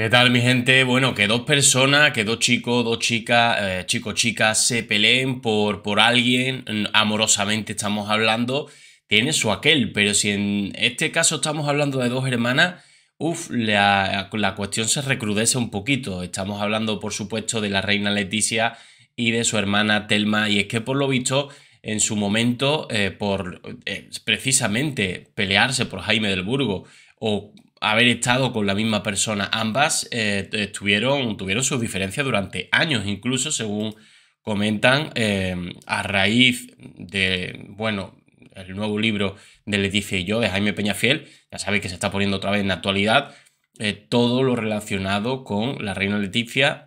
¿Qué tal mi gente? Bueno, que dos personas, que dos chicos, dos chicas, eh, chicos, chicas se peleen por, por alguien, mm, amorosamente estamos hablando, tiene su aquel, pero si en este caso estamos hablando de dos hermanas, uff, la, cuestión se recrudece un poquito. Estamos hablando, por supuesto, de la reina Leticia y de su hermana Telma, y es que por lo visto en su momento eh, por eh, precisamente pelearse por Jaime del Burgo o haber estado con la misma persona. Ambas eh, tuvieron, tuvieron sus diferencias durante años, incluso según comentan, eh, a raíz de, bueno, el nuevo libro de Leticia y yo, de Jaime Peñafiel, ya sabéis que se está poniendo otra vez en la actualidad, eh, todo lo relacionado con la reina Leticia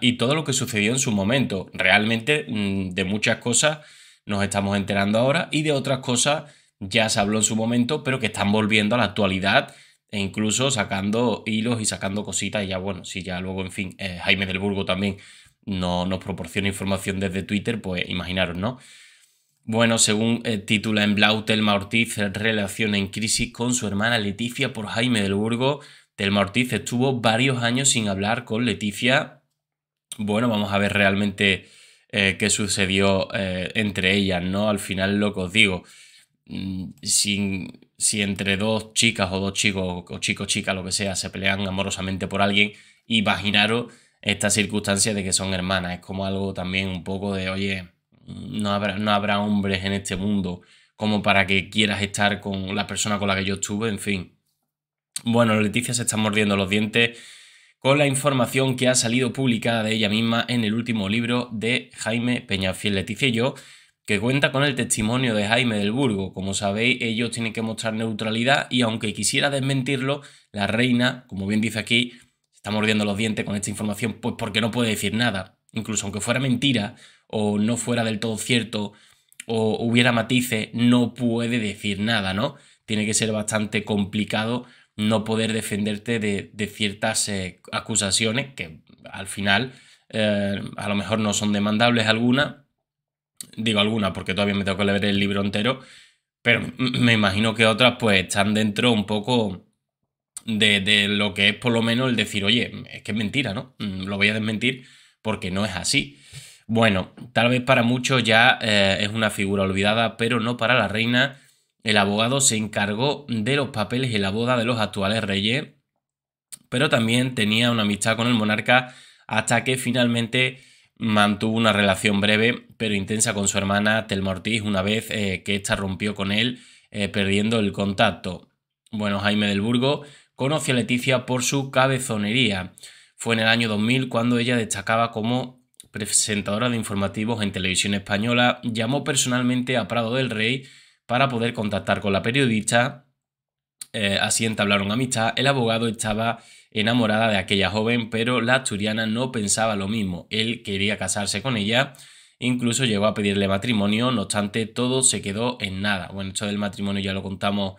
y todo lo que sucedió en su momento. Realmente mm, de muchas cosas nos estamos enterando ahora y de otras cosas ya se habló en su momento, pero que están volviendo a la actualidad e incluso sacando hilos y sacando cositas. Y ya, bueno, si ya luego, en fin, eh, Jaime del Burgo también no, nos proporciona información desde Twitter, pues imaginaros, ¿no? Bueno, según eh, titula en Blau, Telma Ortiz relación en crisis con su hermana Leticia por Jaime del Burgo. Telma Ortiz estuvo varios años sin hablar con Leticia. Bueno, vamos a ver realmente eh, qué sucedió entre ellas, ¿no? Al final lo que os digo. Mm, si, si entre dos chicas o dos chicos o chicos chicas, lo que sea se pelean amorosamente por alguien, imaginaros esta circunstancia de que son hermanas. Es como algo también un poco de, oye, no habrá, no habrá hombres en este mundo como para que quieras estar con la persona con la que yo estuve, en fin. Bueno, Leticia se está mordiendo los dientes con la información que ha salido publicada de ella misma en el último libro de Jaime Peñafiel. Leticia y yo que cuenta con el testimonio de Jaime del Burgo. Como sabéis, ellos tienen que mostrar neutralidad y aunque quisiera desmentirlo, la reina, como bien dice aquí, está mordiendo los dientes con esta información, pues porque no puede decir nada. Incluso aunque fuera mentira o no fuera del todo cierto o hubiera matices, no puede decir nada, ¿no? Tiene que ser bastante complicado no poder defenderte de, ciertas eh, acusaciones que al final eh, a lo mejor no son demandables algunas, digo algunas porque todavía me tengo que leer el libro entero, pero me imagino que otras pues están dentro un poco de, de, lo que es por lo menos el decir, oye, es que es mentira, ¿no? Mm, lo voy a desmentir porque no es así. Bueno, tal vez para muchos ya eh, es una figura olvidada, pero no para la reina. El abogado se encargó de los papeles y la boda de los actuales reyes, pero también tenía una amistad con el monarca hasta que finalmente mantuvo una relación breve pero intensa con su hermana Telma Ortiz una vez eh, que ésta rompió con él eh, perdiendo el contacto. Bueno, Jaime del Burgo conoció a Leticia por su cabezonería. Fue en el año 2000 cuando ella destacaba como presentadora de informativos en televisión española, llamó personalmente a Prado del Rey para poder contactar con la periodista eh, así entablaron amistad, el abogado estaba enamorada de aquella joven, pero la asturiana no pensaba lo mismo, él quería casarse con ella, incluso llegó a pedirle matrimonio, no obstante todo se quedó en nada. Bueno, esto del matrimonio ya lo contamos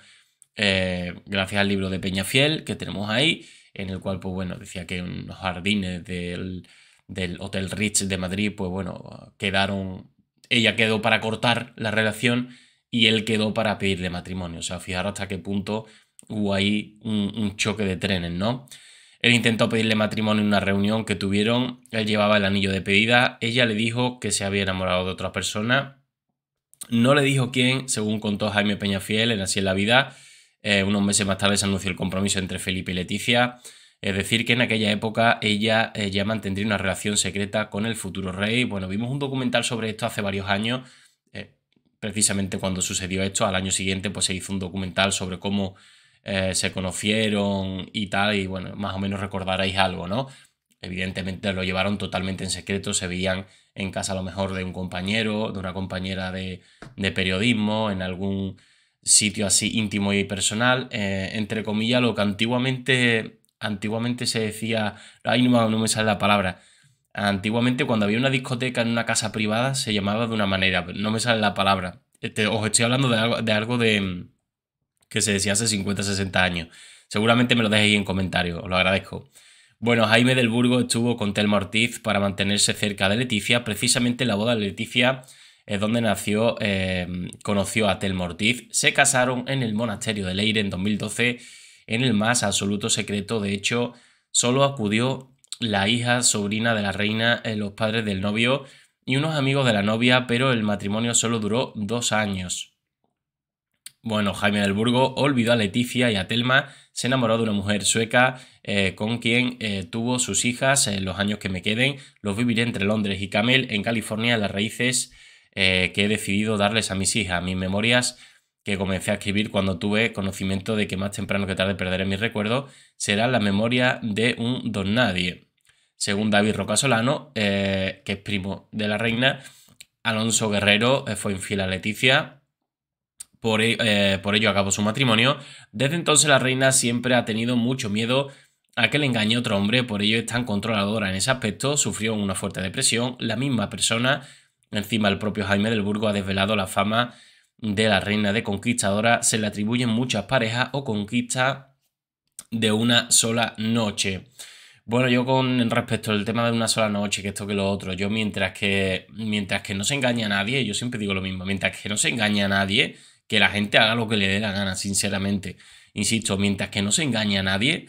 eh, gracias al libro de Peñafiel que tenemos ahí, en el cual, pues bueno, decía que en los jardines del, del Hotel Rich de Madrid, pues bueno, quedaron, ella quedó para cortar la relación y él quedó para pedirle matrimonio. O sea, fijaros hasta qué punto hubo ahí un, choque de trenes, ¿no? Él intentó pedirle matrimonio en una reunión que tuvieron, él llevaba el anillo de pedida, ella le dijo que se había enamorado de otra persona, no le dijo quién, según contó Jaime Peñafiel en Así es la vida, eh, unos meses más tarde se anunció el compromiso entre Felipe y Leticia, es decir, que en aquella época ella eh, ya mantendría una relación secreta con el futuro rey. Bueno, vimos un documental sobre esto hace varios años, eh, precisamente cuando sucedió esto, al año siguiente pues se hizo un documental sobre cómo eh, se conocieron y tal, y bueno, más o menos recordaréis algo, ¿no? Evidentemente lo llevaron totalmente en secreto, se veían en casa a lo mejor de un compañero, de una compañera de, de periodismo, en algún sitio así íntimo y personal, eh, entre comillas, lo que antiguamente, antiguamente se decía, ay, no, no me sale la palabra, Antiguamente, cuando había una discoteca en una casa privada, se llamaba de una manera, no me sale la palabra. Este, os estoy hablando de, algo de, que se decía hace 50, 60 años. Seguramente me lo dejéis en comentarios, os lo agradezco. Bueno, Jaime del Burgo estuvo con Telma Ortiz para mantenerse cerca de Leticia. Precisamente la boda de Leticia es donde nació, eh, conoció a Telma Ortiz. Se casaron en el monasterio de Leire en 2012, en el más absoluto secreto. De hecho, solo acudió la hija sobrina de la reina, eh, los padres del novio y unos amigos de la novia, pero el matrimonio solo duró dos años. Bueno, Jaime del Burgo olvidó a Leticia y a Telma, se enamoró de una mujer sueca eh, con quien eh, tuvo sus hijas. en eh, los años que me queden los viviré entre Londres y Camel, en California, las raíces que he decidido darles a mis hijas, mis memorias que comencé a escribir cuando tuve conocimiento de que más temprano que tarde perderé mis recuerdos, será la memoria de un don nadie. Según David Rocasolano, que es primo de la reina, Alonso Guerrero fue infiel a Leticia, e, eh, por, ello acabó su matrimonio. Desde entonces la reina siempre ha tenido mucho miedo a que le engañe otro hombre, por ello es tan controladora en ese aspecto, sufrió una fuerte depresión, la misma persona, encima el propio Jaime del Burgo ha desvelado la fama de la reina de conquistadora, se le atribuyen muchas parejas o conquistas de una sola noche. Bueno, yo con respecto al tema de una sola noche, que esto que lo otro, yo mientras que mientras que no se engaña a nadie, yo siempre digo lo mismo, mientras que no se engaña a nadie, que la gente haga lo que le dé la gana, sinceramente. Insisto, mientras que no se engañe a nadie,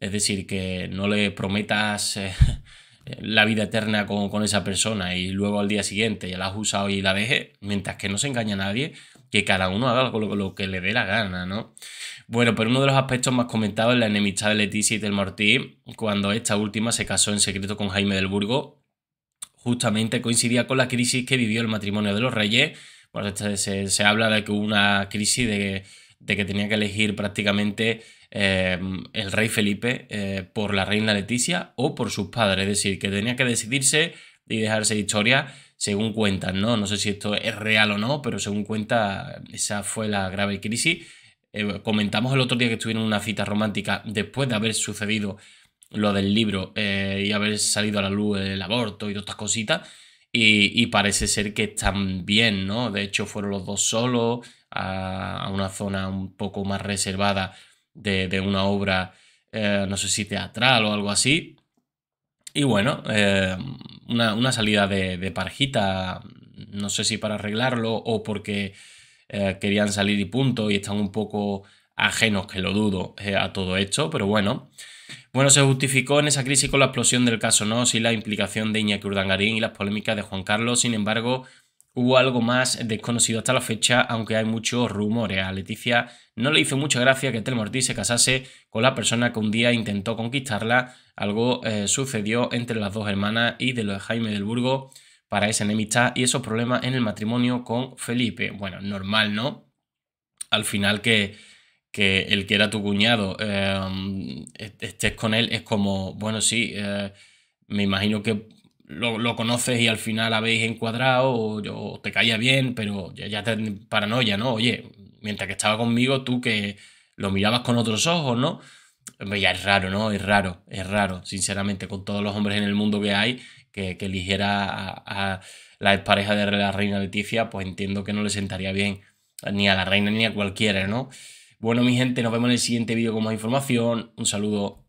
es decir, que no le prometas eh, la vida eterna con, esa persona y luego al día siguiente ya la has usado y la dejes, mientras que no se engañe a nadie, que cada uno haga lo, que le dé la gana, ¿no? Bueno, pero uno de los aspectos más comentados es la enemistad de Leticia y del Martí, cuando esta última se casó en secreto con Jaime del Burgo, justamente coincidía con la crisis que vivió el matrimonio de los reyes se, habla de que hubo una crisis de, que tenía que elegir prácticamente eh, el rey Felipe eh, por la reina Leticia o por sus padres, es decir, que tenía que decidirse y dejarse historia según cuentan, ¿no? No sé si esto es real o no, pero según cuenta, esa fue la grave crisis. Eh, comentamos el otro día que estuvieron en una cita romántica después de haber sucedido lo del libro y haber salido a la luz el aborto y todas estas cositas. Y, parece ser que están bien, ¿no? De hecho, fueron los dos solos a, una zona un poco más reservada de, una obra, eh, no sé si teatral o algo así. Y bueno, eh, una, salida de, parjita, no sé si para arreglarlo o porque eh, querían salir y punto y están un poco ajenos, que lo dudo, a todo esto, pero bueno. Bueno, se justificó en esa crisis con la explosión del caso ¿no? y la implicación de Iñaki Urdangarín y las polémicas de Juan Carlos. Sin embargo, hubo algo más desconocido hasta la fecha, aunque hay muchos rumores. ¿eh? A Leticia no le hizo mucha gracia que Telmo se casase con la persona que un día intentó conquistarla. Algo eh, sucedió entre las dos hermanas y de los Jaime del Burgo para esa enemistad y esos problemas en el matrimonio con Felipe. Bueno, normal, ¿no? Al final que que el que era tu cuñado em, estés con él es como, bueno, sí, eh, me imagino que lo, lo, conoces y al final habéis encuadrado o, te caía bien, pero ya, ya, te paranoia, ¿no? Oye, mientras que estaba conmigo, tú que lo mirabas con otros ojos, ¿no? Ya es raro, ¿no? Es raro, es raro, sinceramente, con todos los hombres en el mundo que hay, que, que eligiera a, la pareja de la reina Leticia, pues entiendo que no le sentaría bien ni a la reina ni a cualquiera, ¿no? Bueno, mi gente, nos vemos en el siguiente vídeo con más información. Un saludo.